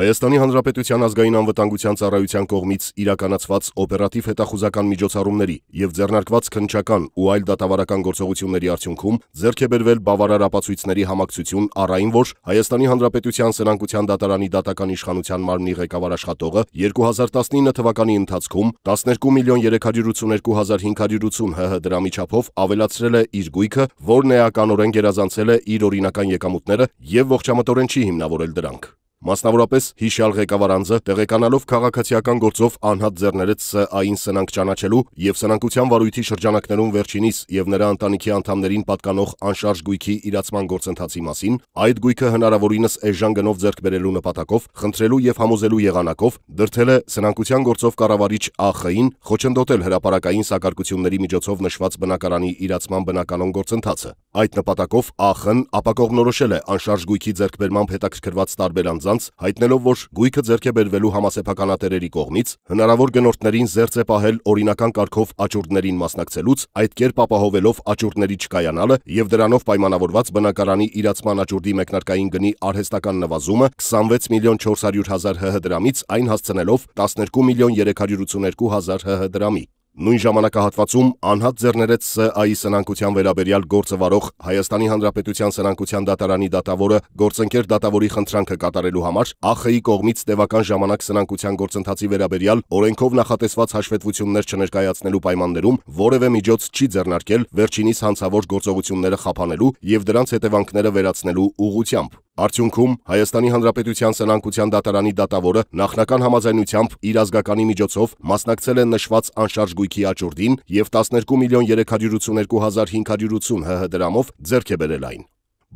Հայաստանի Հանրապետության ազգային անվտանգության ծառայության կողմից իրականացված օպերատիվ հետախուզական միջոցառումների եւ ձեռնարկված քննչական ու այլ դատավարական գործողությունների արդյունքում ձեռք է բերվել բավարար ապացույցների համակցություն առայն որ Հայաստանի Հանրապետության Սրանկության դատարանի դատական իշխանության մարմնի ղեկավար աշխատողը 2019 թվականի ընթացքում 12 միլիոն 382580 ՀՀ դրամի չափով ավելացրել է իր գույքը, որն էականորեն գերազանցել է իր օրինական եկամուտները եւ ողջամտորեն չի հիմնավորել դրանք։ Մասնավորապես հիշյալ ղեկավար անձը տեղեկանալով քաղաքացիական գործով անհատ ձեռներից ՍԱ-ին սնանկ ճանաչելու եւ սնանկության վարույթի շրջանակներում վերջինիս եւ նրա ընտանիքի անդամներին պատկանող անշարժ գույքի իրացման գործընթացի մասին, այդ գույքը հնարավորինս էժան գնով ձեռք բերելու նպատակով, խնդրելու եւ համոզելու եղանակով դրդել է սնանկության գործով կառավարիչ ԱԽ-ին խոչընդոտել հրաապարակային սակարկությունների միջոցով նշված բնակարանի իրացման բնականոն գործընթացը։ Այդ նպատակով ԱԽ-ն ապակողմնորոշել է անշարժ գույքի ձեռքբերմամբ հետաքրքրված տարբեր անձ անձանց, հայտնելով, որ գույքը ձեռք է բերվելու համասեփականատերերի կողմից, հնարավոր գնորդներին զերծ է պահել օրինական կարգով աճուրդներին մասնակցելուց, այդ կերպ ապահովելով աճուրդների չկայանալը եւ դրանով պայմանավորված բնակարանի իրացման աճուրդի մեկնարկային գնի արհեստական նվազումը 26 միլիոն 400 հազար ՀՀ դրամից այն հասցնելով 12 միլիոն 382 հազար ՀՀ դրամի։ Նույն ժամանակահատվածում անհատ ձեռներեց ՍԱ-ի սնանկության վերաբերյալ գործը վարող Հայաստանի Հանրապետության սնանկության դատարանի դատավորը գործընկեր դատավորի խնդրանքը կատարելու համար ԱԽ-ի կողմից տևական ժամանակ սնանկության գործընթացի վերաբերյալ օրենքով նախատեսված հաշվետվություններ չներկայացնելու պայմաններում որևէ միջոց չի ձեռնարկել վերջինիս հանցավոր գործողությունները խափանելու և դրանց հետևանքները վերացնելու ուղղությամբ։ Արդյունքում Հայաստանի Հանրապետության Սնանկության դատարանի դատավորը նախնական համաձայնությամբ իր ազգականի միջոցով մասնակցել է նշված անշարժ գույքի աճուրդին եւ 12 միլիոն 382 հազար 580 հհ դրամով ձեռք է բերել այն։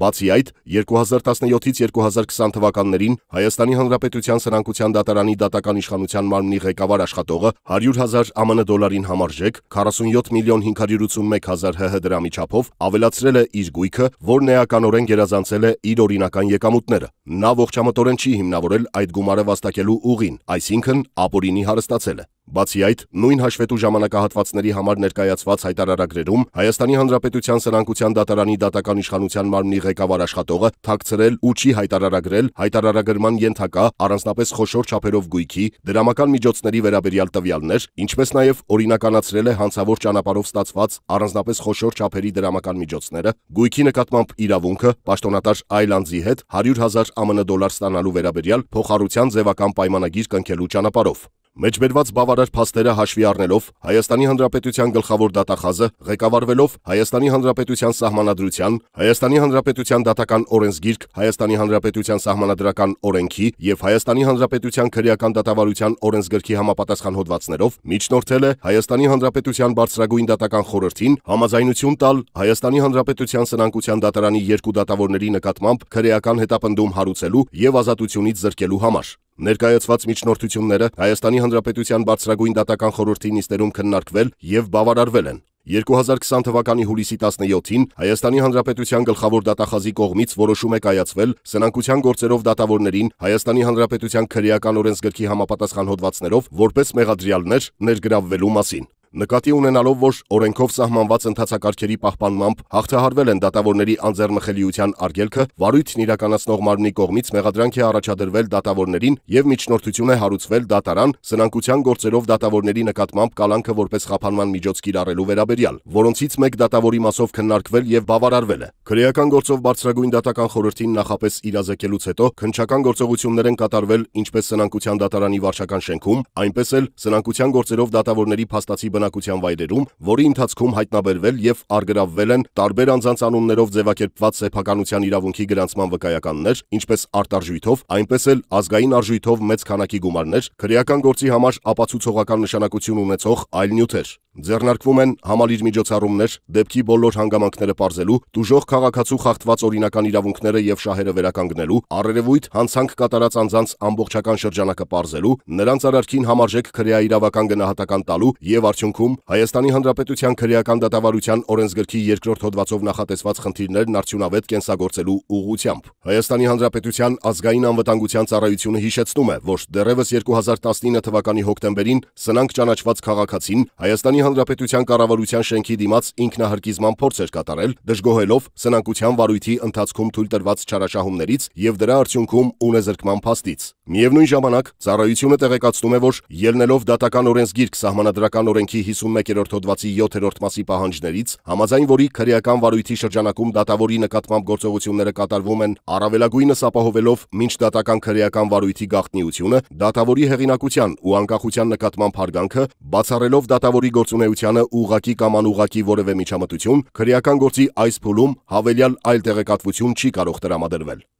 Բացի այդ, 2017-ից 2020 թվականներին Հայաստանի Հանրապետության Սնանկության դատարանի դատական իշխանության մարմնի ղեկավար աշխատողը 100 հազար ԱՄՆ դոլարին համարժեք 47 միլիոն 581 հազար ՀՀ դրամի չափով ավելացրել է իր գույքը, որն էականորեն գերազանցել է իր օրինական եկամուտները։ Նա ողջամտորեն չի հիմնավորել այդ գումարը վաստակելու ուղին, այսինքն ապօրինի հարստացել է։ Բացի այդ, նույն հաշվետու ժամանակահատվածների համար ներկայացված հայտարարագրերում Հայաստանի Հանրապետության Սրանկության դատարանի դատական իշխանության մարմնի ղեկավար աշխատողը թաքցրել ու չի հայտարարագրել հայտարարագրման ենթակա առանձնապես խոշոր չափերով գույքի դրամական միջոցների վերաբերյալ տվյալներ, ինչպես նաև օրինականացրել է հանցավոր ճանապարհով ստացված առանձնապես խոշոր չափերի դրամական միջոցները, գույքի նկատմամբ իրավունքը պաշտոնատար այլ անձի հետ 100 000 ԱՄՆ դոլար ստանալու վերաբերյալ փոխառության ձևական պայմանագիր կնքելու ճանապարհով։ Մեջբերված բավարար փաստերը հաշվի առնելով Հայաստանի Հանրապետության գլխավոր դատախազը ղեկավարվելով Հայաստանի Հանրապետության Սահմանադրության, Հայաստանի Հանրապետության Դատական օրենսգիրք, Հայաստանի Հանրապետության Սահմանադրական օրենքի եւ Հայաստանի Հանրապետության քրեական դատավարության օրենսգրքի համապատասխան հոդվածներով միջնորդել է Հայաստանի Հանրապետության բարձրագույն դատական խորհրդին համաձայնություն տալ Հայաստանի Հանրապետության Սնանկության դատարանի երկու դատավորների նկատմամբ քրեական հետապնդում հարուցելու եւ ազատությունից զրկելու համար։ Ներկայացված միջնորդությունները Հայաստանի Հանրապետության բարձրագույն դատական խորհրդի նիստերում քննարկվել եւ բավարարվել են։ 2020 թվականի հուլիսի 17-ին Հայաստանի Հանրապետության գլխավոր դատախազի կողմից որոշում է կայացվել սնանկության գործերով դատավորներին Հայաստանի Հանրապետության քրեական օրենսգրքի համապատասխան հոդվածներով որպես մեղադրյալներ ներգրավվելու մասին։ Նկատի ունենալով, որ օրենքով սահմանված ընթացակարգերի պահպանմամբ հաղթահարվել են դատավորների անձեռնմխելիության արգելքը, վարույթն իրականացնող մարմնի կողմից մեղադրանք է առաջադրվել դատավորներին եւ միջնորդություն է հարուցվել դատարան սնանկության գործերով դատավորների նկատմամբ կալանքը որպես խափանման միջոց կիրառելու վերաբերյալ, որոնցից մեկ դատավորի մասով քննարկվել եւ բավարարվել է։ Քրեական գործով բարձրագույն դատական խորհրդին նախապես իրազեկելուց հետո քնչական գործողություններ են կատարվել ինչպես սնանկության դատարանի վարչական շենքում, այնպես էլ սնանկության գործերով դատավորների փաստացի բնակության վայրերում, որի ընթացքում հայտնաբերվել եւ արգրավվել են տարբեր անձանց անուններով ձևակերպված սեփականության իրավունքի գրանցման վկայականներ, ինչպես արտարժույթով, այնպես էլ ազգային արժույթով մեծ քանակի գումարներ, քրեական գործի համար ապացուցողական նշանակություն ունեցող այլ նյութեր։ Ձեռնարկվում են համալիր միջոցառումներ, դեպքի բոլոր հանգամանքները պարզելու, դուժող քաղաքացու խախտված օրինական իրավունքները եւ շահերը վերականգնելու, առերևույթ հանցանք կատարած անձանց ամբողջական շրջանակը պարզելու, նրանց արարքին համարժեք քրեաիրավական գնահատական տալու եւ արդյունքում Հայաստանի Հանրապետության քրեական դատավարության օրենսգրքի երկրորդ հոդվածով նախատեսված խնդիրներն արդյունավետ կենսագործելու ուղղությամբ։ Հայաստանի Հանրապետության ազգային անվտանգության ծառայությունը հիշեցնում է, որ դեռևս 2019 թվականի հոկտեմբերին սնանկ ճանաչված քաղաքացին Հայաստանի Հայաստանի Հանրապետության կառավարության շենքի դիմաց ինքնահրկիզման փորձ էր կատարել, դժգոհելով սնանկության վարույթի ընթացքում թույլ տրված չարաշահումներից եւ դրա արդյունքում ունեզրկման փաստից։ Միևնույն ժամանակ ծառայությունը տեղեկացնում է, որ ելնելով դատական օրենսգիրք սահմանադրական օրենքի 51-րդ հոդվածի 7-րդ մասի պահանջներից, համաձայն որի քրեական վարույթի շրջանակում դատավորի նկատմամբ գործողությունները կատարվում են առավելագույնս ապահովելով մինչ դատական քրեական վարույթի գաղտնիությունը, դատավորի հեղինակության ու անկախության նկատմամբ հարգանքը, բացառելով դատավորի գործունեությանը ուղակի կամ անուղակի որևէ միջամտություն, քրեական գործի այս փուլում հավելյալ այլ տեղեկատվություն չի կարող տրամադրվել։